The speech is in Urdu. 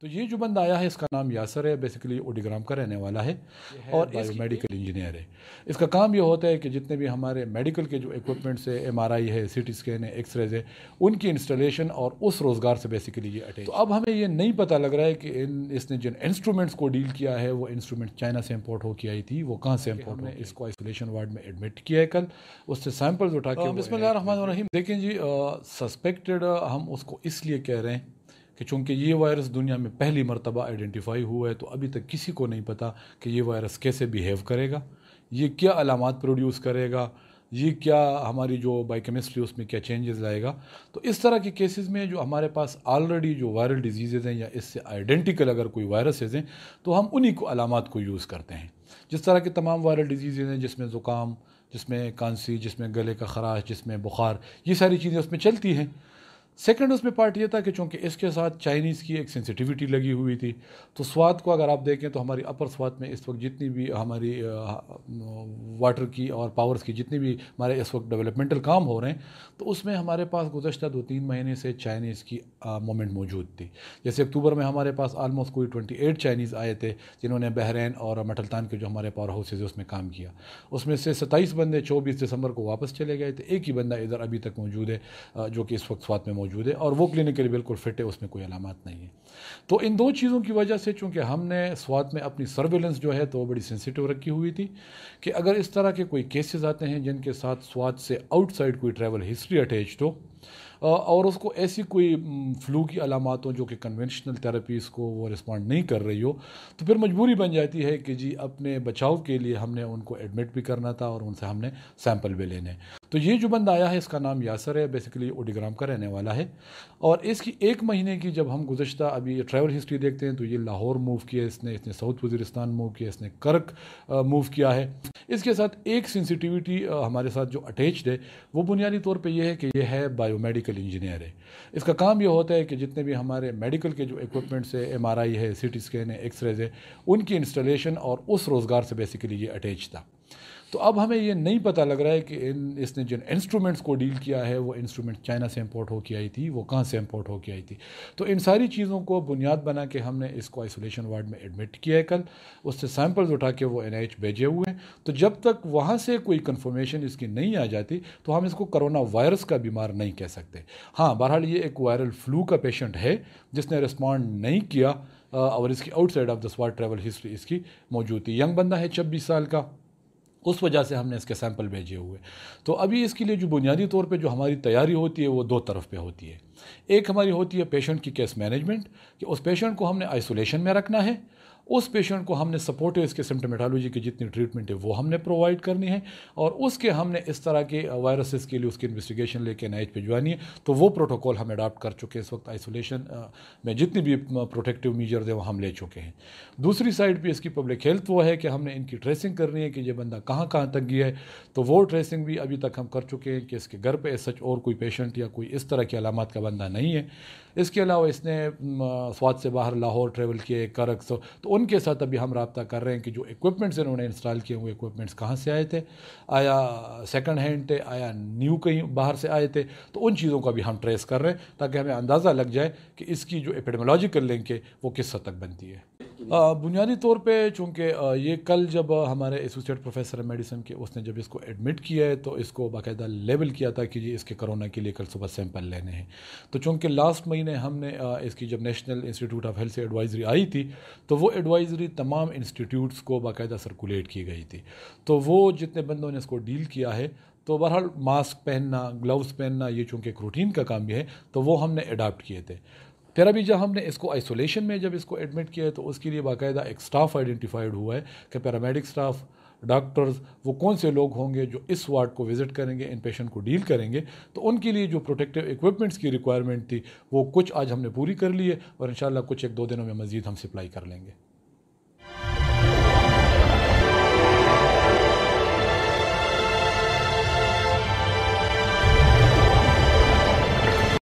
تو یہ جو بندہ آیا ہے اس کا نام یاسر ہے بیسیکلی اوڈیگرام کا رہنے والا ہے اور ایز میڈیکل انجینئر ہے اس کا کام یہ ہوتا ہے کہ جتنے بھی ہمارے میڈیکل کے جو اکوپمنٹس ہے ایم آر آئی ہے سی ٹی اسکین ہے ایکس ریز ہے ان کی انسٹالیشن اور اس روزگار سے بیسیکلی یہ اٹیک اب ہمیں یہ نہیں پتہ لگ رہا ہے کہ ان اس نے جن انسٹرومنٹس کو ڈیل کیا ہے وہ انسٹرومنٹ چائنا سے امپورٹ ہو کے آئی تھی وہ کہاں سے امپورٹ ہو اس کو آئسولیشن وارڈ میں ایڈمٹ کیا ہے کل اس سے سیمپلز اٹھا کے بسم اللہ الرحمن الرحیم دیکھیں جی سسپیکٹڈ ہم اس کو اس لیے کہہ رہے ہیں کہ چونکہ یہ وائرس دنیا میں پہلی مرتبہ آئیڈینٹیفائی ہوا ہے تو ابھی تک کسی کو نہیں پتہ کہ یہ وائرس کیسے بیہیو کرے گا یہ کیا علامات پروڈیوس کرے گا یہ کیا ہماری جو بائی کیمسٹری اس میں کیا چینجز لائے گا تو اس طرح کے کیسز میں جو ہمارے پاس آلریڈی جو وائرل ڈیزیزز ہیں یا اس سے آئیڈینٹیکل اگر کوئی وائرسز ہیں تو ہم انہی کو علامات کو یوز کرتے ہیں جس طرح کے تمام وائرل ڈیزیزز ہیں جس میں زکام جس میں کانسی جس میں گلے کا خراش جس میں بخار یہ ساری چیزیں اس میں چلتی ہیں سیکنڈ اس میں پارٹ یہ تھا کہ چونکہ اس کے ساتھ چائنیز کی ایک سینسیٹیوٹی لگی ہوئی تھی تو سوات کو اگر آپ دیکھیں تو ہماری اپر سوات میں اس وقت جتنی بھی ہماری واٹر کی اور پاورز کی جتنی بھی ہمارے اس وقت ڈیولپمنٹل کام ہو رہے ہیں تو اس میں ہمارے پاس گزشتہ دو تین مہینے سے چائنیز کی مومنٹ موجود تھی جیسے اکتوبر میں ہمارے پاس آلموسٹ کوئی ٹوئنٹی ایٹ چائنیز آئے تھے جنہوں نے بحرین اور مٹلتان کے جو ہمارے پاور ہاؤسز اس میں کام کیا اس میں سے ستائیس بندے چوبیس دسمبر کو واپس چلے گئے تھے ایک ہی بندہ ادھر ابھی تک موجود ہے جو کہ اس وقت سوات میں موجود موجود ہے اور وہ کلینکلی بالکل فٹ ہے اس میں کوئی علامات نہیں ہے تو ان دو چیزوں کی وجہ سے چونکہ ہم نے سوات میں اپنی سرویلنس جو ہے تو بڑی سینسیٹیو رکھی ہوئی تھی کہ اگر اس طرح کے کوئی کیسز آتے ہیں جن کے ساتھ سوات سے آؤٹ سائڈ کوئی ٹریول ہسٹری اٹیچ تو اور اس کو ایسی کوئی فلو کی علامات ہوں جو کہ کنونشنل تھراپیز کو وہ رسپونڈ نہیں کر رہی ہو تو پھر مجبوری بن جاتی ہے کہ جی اپنے بچاؤ کے لیے ہم نے ان کو ایڈمٹ بھی کرنا تھا اور ان سے ہم نے سیمپل بھی لینے تو یہ جو بند آیا ہے اس کا نام یاسر ہے بیسیکلی اوڈیگرام کا رہنے والا ہے اور اس کی ایک مہینے کی جب ہم گزشتہ ابھی ٹریول ہسٹری دیکھتے ہیں تو یہ لاہور موو کیا اس نے اس نے ساؤتھ وزیرستان موو کیا اس نے کرک موو کیا ہے اس کے ساتھ ایک سینسیٹیوٹی ہمارے ساتھ جو اٹیچڈ ہے وہ بنیادی طور پہ یہ ہے کہ یہ ہے بائیو میڈیکل میڈیکل انجینئر ہے اس کا کام یہ ہوتا ہے کہ جتنے بھی ہمارے میڈیکل کے جو اکوپمنٹس ہے ایم آر آئی ہے سی ٹی اسکین ہے ایکس ریز ہے ان کی انسٹالیشن اور اس روزگار سے بیسیکلی یہ اٹیچ تھا تو اب ہمیں یہ نہیں پتہ لگ رہا ہے کہ ان اس نے جن انسٹرومنٹس کو ڈیل کیا ہے وہ انسٹرومنٹ چائنا سے امپورٹ ہو کے آئی تھی وہ کہاں سے امپورٹ ہو کے آئی تھی تو ان ساری چیزوں کو بنیاد بنا کے ہم نے اس کو آئسولیشن وارڈ میں ایڈمٹ کیا ہے کل اس سے سیمپلز اٹھا کے وہ این ایچ بھیجے ہوئے ہیں تو جب تک وہاں سے کوئی کنفرمیشن اس کی نہیں آ جاتی تو ہم اس کو کرونا وائرس کا بیمار نہیں کہہ سکتے ہاں بہرحال یہ ایک وائرل فلو کا پیشنٹ ہے جس نے ریسپونڈ نہیں کیا اور اس کی outside of this ward travel history اس کی موجود تھی ینگ بندہ ہے چھبیس سال کا اس وجہ سے ہم نے اس کے سیمپل بھیجے ہوئے تو ابھی اس کے لیے جو بنیادی طور پہ جو ہماری تیاری ہوتی ہے وہ دو طرف پہ ہوتی ہے ایک ہماری ہوتی ہے پیشنٹ کی کیس مینجمنٹ کہ اس پیشنٹ کو ہم نے آئسولیشن میں رکھنا ہے اس پیشنٹ کو ہم نے سپورٹ اس کے سمٹمیٹالوجی کی جتنی ٹریٹمنٹ ہے وہ ہم نے پرووائڈ کرنی ہے اور اس کے ہم نے اس طرح کے وائرسز کے لیے اس کی انویسٹیگیشن لے کے این پہ جوانی ہے تو وہ پروٹوکول ہم اڈاپٹ کر چکے ہیں اس وقت آئسولیشن میں جتنی بھی پروٹیکٹیو میجرز ہیں وہ ہم لے چکے ہیں دوسری سائڈ بھی اس کی پبلک ہیلتھ وہ ہے کہ ہم نے ان کی ٹریسنگ کرنی ہے کہ یہ بندہ کہاں کہاں تک گیا ہے تو وہ ٹریسنگ بھی ابھی تک ہم کر چکے ہیں کہ اس کے گھر پہ سچ اور کوئی پیشنٹ یا کوئی اس طرح کی علامات کا بندہ نہیں ہے اس کے علاوہ اس نے سواد سے باہر لاہور ٹریول کیے کرکس تو ان کے ساتھ ابھی ہم رابطہ کر رہے ہیں کہ جو اکوپمنٹس انہوں نے انسٹال کیے ہوئے اکوپمنٹس کہاں سے آئے تھے آیا سیکنڈ ہینڈ تھے آیا نیو کہیں باہر سے آئے تھے تو ان چیزوں کا بھی ہم ٹریس کر رہے ہیں تاکہ ہمیں اندازہ لگ جائے کہ اس کی جو اپیڈمولوجیکل لنک ہے وہ کس حد تک بنتی ہے بنیادی طور پہ چونکہ یہ کل جب ہمارے ایسوسیٹ پروفیسر میڈیسن کے اس نے جب اس کو ایڈمٹ کیا ہے تو اس کو باقاعدہ لیبل کیا تھا کہ جی اس کے کرونا کے لیے کل صبح سیمپل لینے ہیں تو چونکہ لاسٹ مہینے ہم نے اس کی جب National Institute of Health advisory آئی تھی تو وہ ایڈوائزری تمام انسٹیٹیوٹس کو باقاعدہ سرکولیٹ کی گئی تھی تو وہ جتنے بندوں نے اس کو ڈیل کیا ہے تو برحال ماسک پہننا گلوز پہننا یہ چونکہ ایک روٹین کا کام بھی ہے تو وہ ہم نے ایڈاپٹ کیے تھے پھر ابھی جب ہم نے اس کو آئسولیشن میں جب اس کو ایڈمٹ کیا ہے تو اس کے لیے باقاعدہ ایک سٹاف آئیڈنٹیفائیڈ ہوا ہے کہ پیرامیڈک سٹاف ڈاکٹرز وہ کون سے لوگ ہوں گے جو اس وارڈ کو وزٹ کریں گے ان پیشنٹ کو ڈیل کریں گے تو ان کے لیے جو پروٹیکٹیو ایکوپمنٹس کی ریکوائرمنٹ تھی وہ کچھ آج ہم نے پوری کر لی ہے اور انشاءاللہ کچھ ایک دو دنوں میں مزید ہم سپلائی کر لیں گے